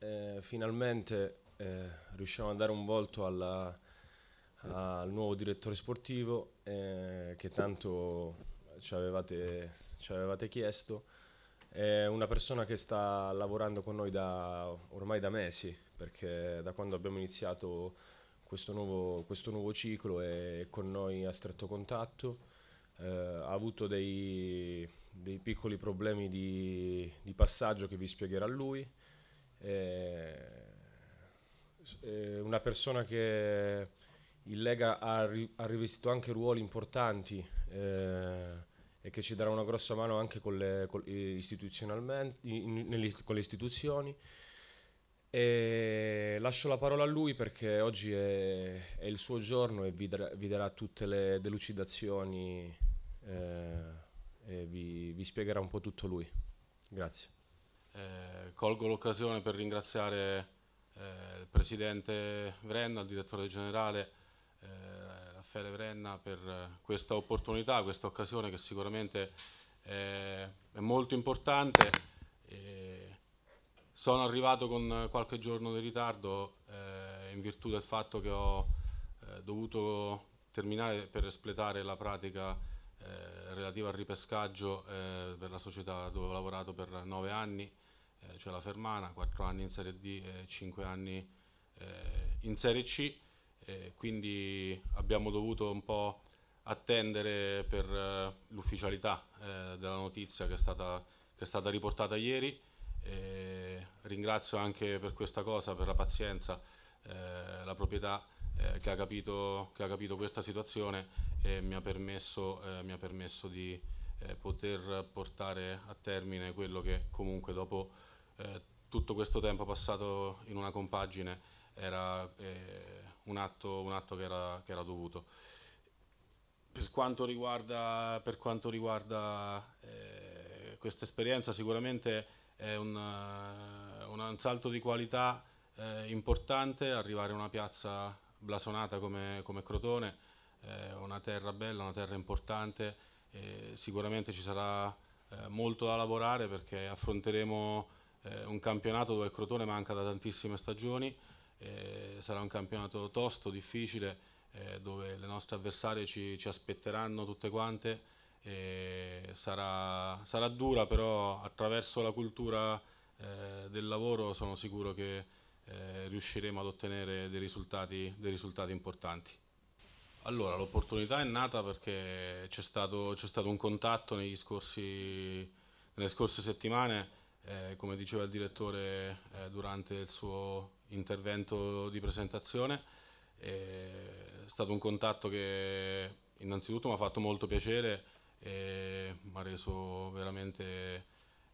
eh, finalmente eh, riusciamo a dare un volto alla, al nuovo direttore sportivo eh, che tanto ci avevate, ci avevate, chiesto. È una persona che sta lavorando con noi da, ormai da mesi, perché da quando abbiamo iniziato questo nuovo, questo nuovo ciclo è con noi a stretto contatto. Eh, ha avuto dei, dei, piccoli problemi di, di passaggio che vi spiegherà lui eh, eh, una persona che il Lega ha, ri ha rivestito anche ruoli importanti eh, e che ci darà una grossa mano anche con le, con, in, nelle, con le, istituzioni. E lascio la parola a lui perché oggi è, è il suo giorno e vi darà, vi darà tutte le delucidazioni eh, e vi, vi spiegherà un po' tutto lui. Grazie. Eh, colgo l'occasione per ringraziare eh, il Presidente Vrenna, il Direttore Generale eh, Raffaele Vrenna per questa opportunità, questa occasione che sicuramente è molto importante. sono arrivato con qualche giorno di ritardo eh, in virtù del fatto che ho eh, dovuto terminare per espletare la pratica relativa al ripescaggio per la società dove ho lavorato per nove anni eh, cioè la Fermana, 4 anni in Serie D e 5 anni eh, in Serie C, eh, quindi abbiamo dovuto un po' attendere per eh, l'ufficialità della notizia che è stata, che è stata riportata ieri. Eh, ringrazio anche per questa cosa, per la pazienza, eh, la proprietà eh, che, ha capito, che, ha capito, questa situazione e mi ha permesso, mi ha permesso di, eh, poter portare a termine quello che comunque dopo eh, tutto questo tempo passato in una compagine era eh, un atto, un atto che, era, che, era, dovuto. Per quanto riguarda, riguarda eh, questa esperienza sicuramente è un, eh, un salto di qualità importante arrivare a una piazza blasonata come, come Crotone, eh, una terra bella, una terra importante eh, sicuramente ci sarà eh, molto da lavorare perché affronteremo eh, un campionato dove il Crotone manca da tantissime stagioni, eh, sarà un campionato tosto, difficile, eh, dove le nostre avversarie ci, ci aspetteranno tutte quante, sarà, sarà, dura però attraverso la cultura eh, del lavoro sono sicuro che riusciremo ad ottenere dei risultati, dei risultati importanti. Allora, l'opportunità è nata perché c'è stato, stato, un contatto scorsi, nelle scorse settimane, eh, come diceva il direttore eh, durante il suo intervento di presentazione, eh, è stato un contatto che innanzitutto mi ha fatto molto piacere e mi ha reso veramente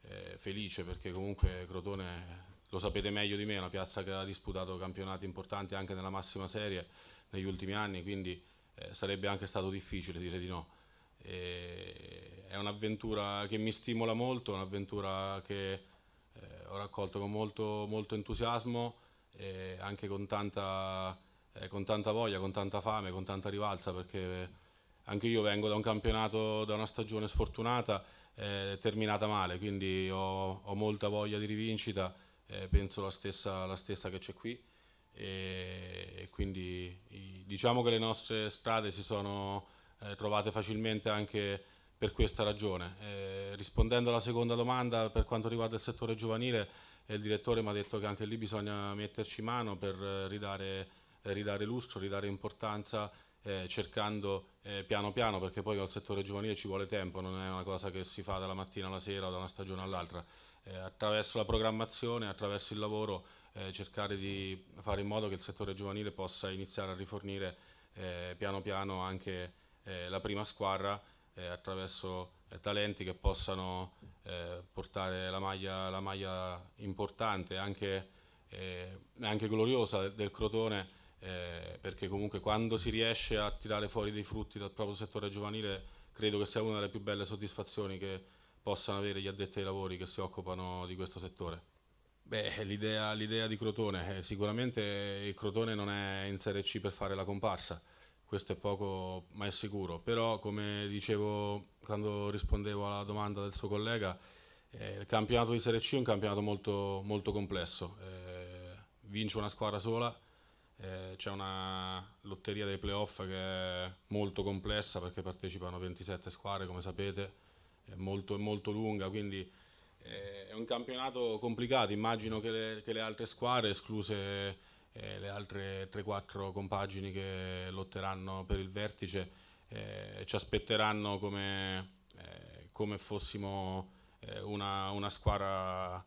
eh, felice perché comunque Crotone lo sapete meglio di me, è una piazza che ha disputato campionati importanti anche nella massima serie negli ultimi anni, quindi eh, sarebbe anche stato difficile dire di no. E eh, è un'avventura che mi stimola molto, un'avventura che eh, ho raccolto con molto, molto entusiasmo e eh, anche con tanta, eh, con tanta, voglia, con tanta fame, con tanta rivalsa perché anche io vengo da un campionato, da una stagione sfortunata eh, terminata male, quindi ho, ho, molta voglia di rivincita, penso la stessa, la stessa che c'è qui e, e quindi diciamo che le nostre strade si sono eh, trovate facilmente anche per questa ragione. Eh, rispondendo alla seconda domanda per quanto riguarda il settore giovanile, eh, il direttore mi ha detto che anche lì bisogna metterci mano per eh, ridare, ridare lustro, ridare importanza eh, cercando eh, piano piano, perché poi al settore giovanile ci vuole tempo, non è una cosa che si fa dalla mattina alla sera o da una stagione all'altra. Eh, attraverso la programmazione, attraverso il lavoro, eh, cercare di fare in modo che il settore giovanile possa iniziare a rifornire eh, piano piano anche eh, la prima squadra attraverso talenti che possano portare la maglia, la maglia importante, anche, anche gloriosa del Crotone perché comunque quando si riesce a tirare fuori dei frutti dal proprio settore giovanile credo che sia una delle più belle soddisfazioni che possano avere gli addetti ai lavori che si occupano di questo settore. Beh, l'idea, di Crotone, eh, sicuramente il Crotone non è in Serie C per fare la comparsa, questo è poco ma è sicuro, però come dicevo quando rispondevo alla domanda del suo collega, eh, il campionato di Serie C è un campionato molto, molto complesso, eh, vince una squadra sola, eh, c'è una lotteria dei playoff che è molto complessa perché partecipano 27 squadre, come sapete, è molto, è molto lunga, quindi eh, è un campionato complicato. Immagino che le, che le altre squadre, escluse eh, le altre 3-4 compagini che lotteranno per il vertice, eh, ci aspetteranno come, eh, come fossimo una, una squadra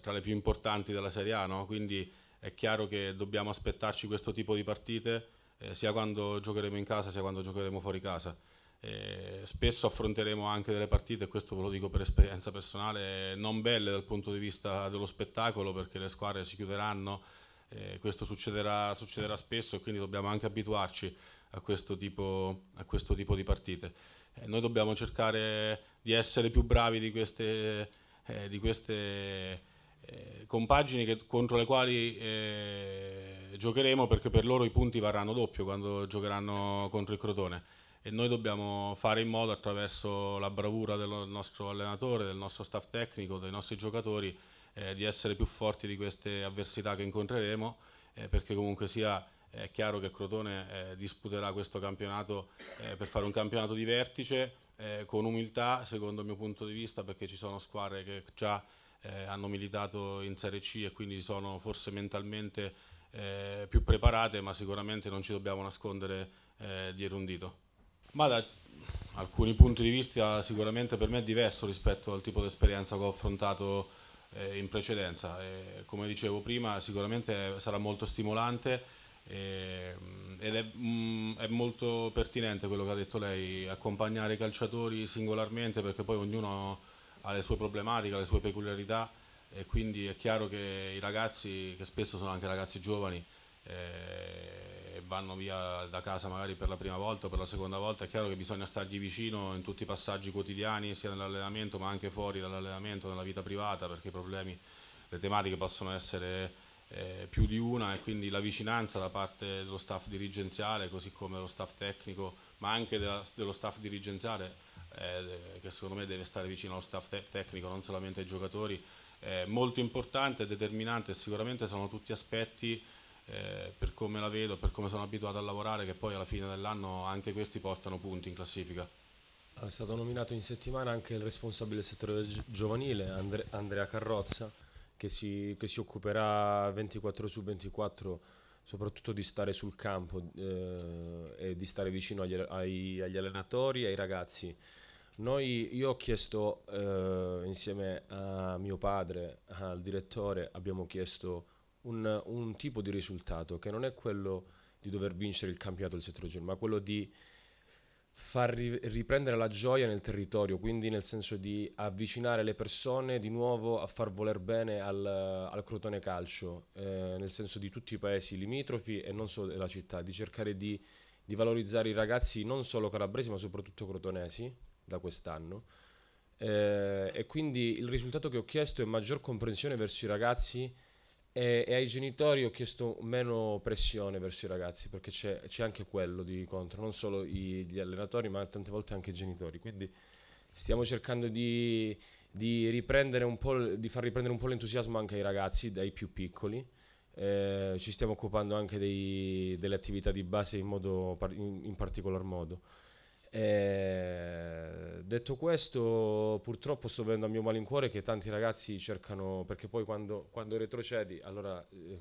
tra le più importanti della Serie A. No? Quindi, è chiaro che dobbiamo aspettarci questo tipo di partite eh, sia quando giocheremo in casa sia quando giocheremo fuori casa. Eh, spesso affronteremo anche delle partite, questo ve lo dico per esperienza personale, non belle dal punto di vista dello spettacolo perché le squadre si chiuderanno, eh, questo succederà, succederà, spesso e quindi dobbiamo anche abituarci a questo tipo, a questo tipo di partite. Eh, noi dobbiamo cercare di essere più bravi di queste... Eh, di queste eh, compagini che, contro le quali eh, giocheremo perché per loro i punti varranno doppio quando giocheranno contro il Crotone e noi dobbiamo fare in modo attraverso la bravura del nostro allenatore, del nostro staff tecnico, dei nostri giocatori eh, di essere più forti di queste avversità che incontreremo eh, perché comunque sia eh, è chiaro che il Crotone disputerà questo campionato per fare un campionato di vertice con umiltà secondo il mio punto di vista perché ci sono squadre che già eh, hanno militato in Serie C e quindi sono forse mentalmente eh, più preparate, ma sicuramente non ci dobbiamo nascondere eh, dietro un dito. Ma da alcuni punti di vista sicuramente per me è diverso rispetto al tipo di esperienza che ho affrontato eh, in precedenza. come dicevo prima, sicuramente sarà molto stimolante ed è, mm, è, molto pertinente quello che ha detto lei, accompagnare i calciatori singolarmente perché poi ognuno ha le sue problematiche, ha le sue peculiarità e quindi è chiaro che i ragazzi, che spesso sono anche ragazzi giovani, eh, vanno via da casa magari per la prima volta o per la seconda volta, è chiaro che bisogna stargli vicino in tutti i passaggi quotidiani, sia nell'allenamento ma anche fuori dall'allenamento, nella vita privata, perché i problemi, le tematiche possono essere eh, più di una e quindi la vicinanza da parte dello staff dirigenziale, così come lo staff tecnico, ma anche della, dello staff dirigenziale eh, che secondo me deve stare vicino allo staff te tecnico, non solamente ai giocatori, eh, molto importante, e determinante, sicuramente sono tutti aspetti eh, per come la vedo, per come sono abituato a lavorare, che poi alla fine dell'anno anche questi portano punti in classifica. È stato nominato in settimana anche il responsabile del settore giovanile, Andre Andrea Carrozza, che si, che si, occuperà 24 su 24 soprattutto di stare sul campo eh, e di stare vicino agli, ai, agli allenatori ai ragazzi. Noi, io ho chiesto eh, insieme a mio padre, al direttore, abbiamo chiesto un, un, tipo di risultato che non è quello di dover vincere il campionato del settore giovanile, ma quello di far riprendere la gioia nel territorio, quindi nel senso di avvicinare le persone di nuovo a far voler bene al, al Crotone Calcio, eh, nel senso di tutti i paesi limitrofi e non solo della città, di cercare di, di valorizzare i ragazzi non solo calabresi ma soprattutto crotonesi da quest'anno. Eh, e quindi il risultato che ho chiesto è maggior comprensione verso i ragazzi e, e ai genitori ho chiesto meno pressione verso i ragazzi perché c'è, c'è anche quello di contro, non solo i, gli allenatori ma tante volte anche i genitori. Quindi stiamo cercando di, di, riprendere un po', di far riprendere un po' l'entusiasmo anche ai ragazzi, dai più piccoli. Eh, ci stiamo occupando anche dei, delle attività di base in, modo, in, in particolar modo. Eh, detto questo, purtroppo sto vedendo a mio malincuore che tanti ragazzi cercano, perché poi quando, quando retrocedi, allora eh,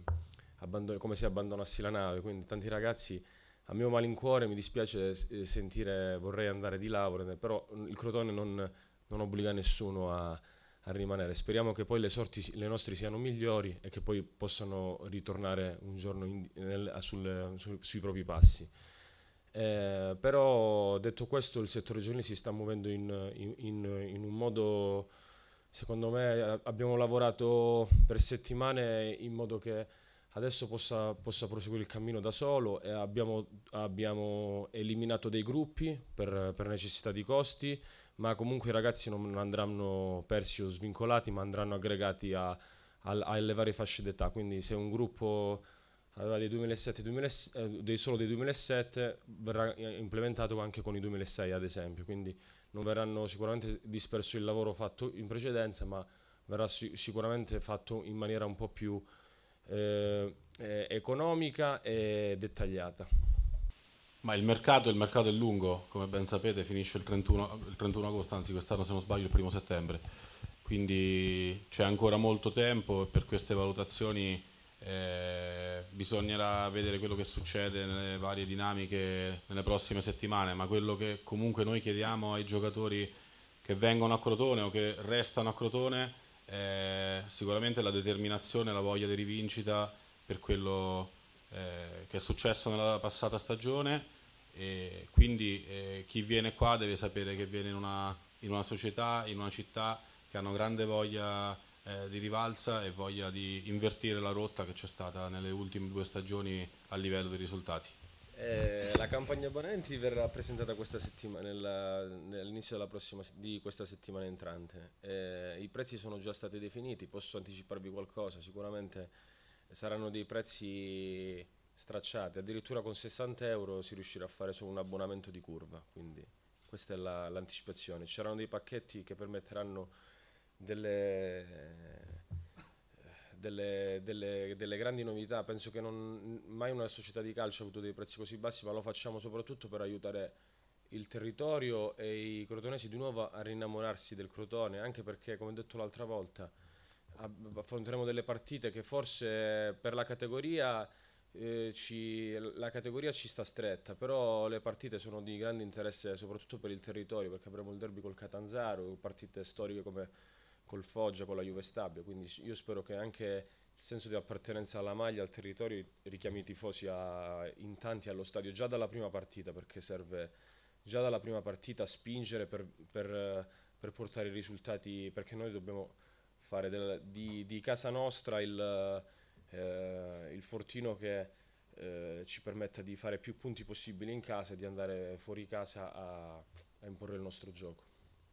abbandon- come se abbandonassi la nave, quindi tanti ragazzi a mio malincuore mi dispiace eh, sentire, vorrei andare di là, però il Crotone non, non obbliga nessuno a, a, rimanere. Speriamo che poi le sorti le nostre siano migliori e che poi possano ritornare un giorno in, nel, sul, su, sui propri passi. Eh, però detto questo il settore giovanile si sta muovendo in, in, in, un modo, secondo me abbiamo lavorato per settimane in modo che adesso possa, possa, proseguire il cammino da solo e abbiamo, abbiamo eliminato dei gruppi per, per, necessità di costi, ma comunque i ragazzi non andranno persi o svincolati, ma andranno aggregati a, a, alle varie fasce d'età. Quindi se un gruppo aveva dei 2007, 2000, eh, dei solo dei 2007, verrà implementato anche con i 2006 ad esempio, quindi non verranno sicuramente disperso il lavoro fatto in precedenza, ma verrà sicuramente fatto in maniera un po' più eh, eh, economica e dettagliata. Ma il mercato, il mercato, è lungo, come ben sapete finisce il 31, il 31 agosto, anzi quest'anno se non sbaglio il primo settembre, quindi c'è ancora molto tempo per queste valutazioni... Eh, bisognerà vedere quello che succede nelle varie dinamiche nelle prossime settimane, ma quello che comunque noi chiediamo ai giocatori che vengono a Crotone o che restano a Crotone è eh, sicuramente la determinazione, la voglia di rivincita per quello eh, che è successo nella passata stagione e quindi eh, chi viene qua deve sapere che viene in una, in una società, in una città che hanno grande voglia di eh, di rivalsa e voglia di invertire la rotta che c'è stata nelle ultime due stagioni a livello di risultati. Eh, la campagna Bonenti verrà presentata all'inizio della prossima, di questa settimana entrante. Eh, I prezzi sono già stati definiti, posso anticiparvi qualcosa, sicuramente saranno dei prezzi stracciati, addirittura con 60 euro si riuscirà a fare solo un abbonamento di curva, quindi questa è l'anticipazione. La, Ci saranno dei pacchetti che permetteranno delle, delle, delle, delle, grandi novità. Penso che non, mai una società di calcio ha avuto dei prezzi così bassi, ma lo facciamo soprattutto per aiutare il territorio e i crotonesi di nuovo a rinnamorarsi del Crotone, anche perché, come detto l'altra volta, affronteremo delle partite che forse per la categoria, eh, ci, la categoria ci sta stretta, però le partite sono di grande interesse soprattutto per il territorio, perché avremo il derby col Catanzaro, partite storiche come col Foggia, con la Juve Stabio, quindi io spero che anche il senso di appartenenza alla maglia, al territorio, richiami i tifosi a, in tanti allo stadio già dalla prima partita, perché serve già dalla prima partita spingere per, per, per portare i risultati, perché noi dobbiamo fare del, di, di, casa nostra il, eh, il fortino che eh, ci permetta di fare più punti possibili in casa e di andare fuori casa a, a imporre il nostro gioco.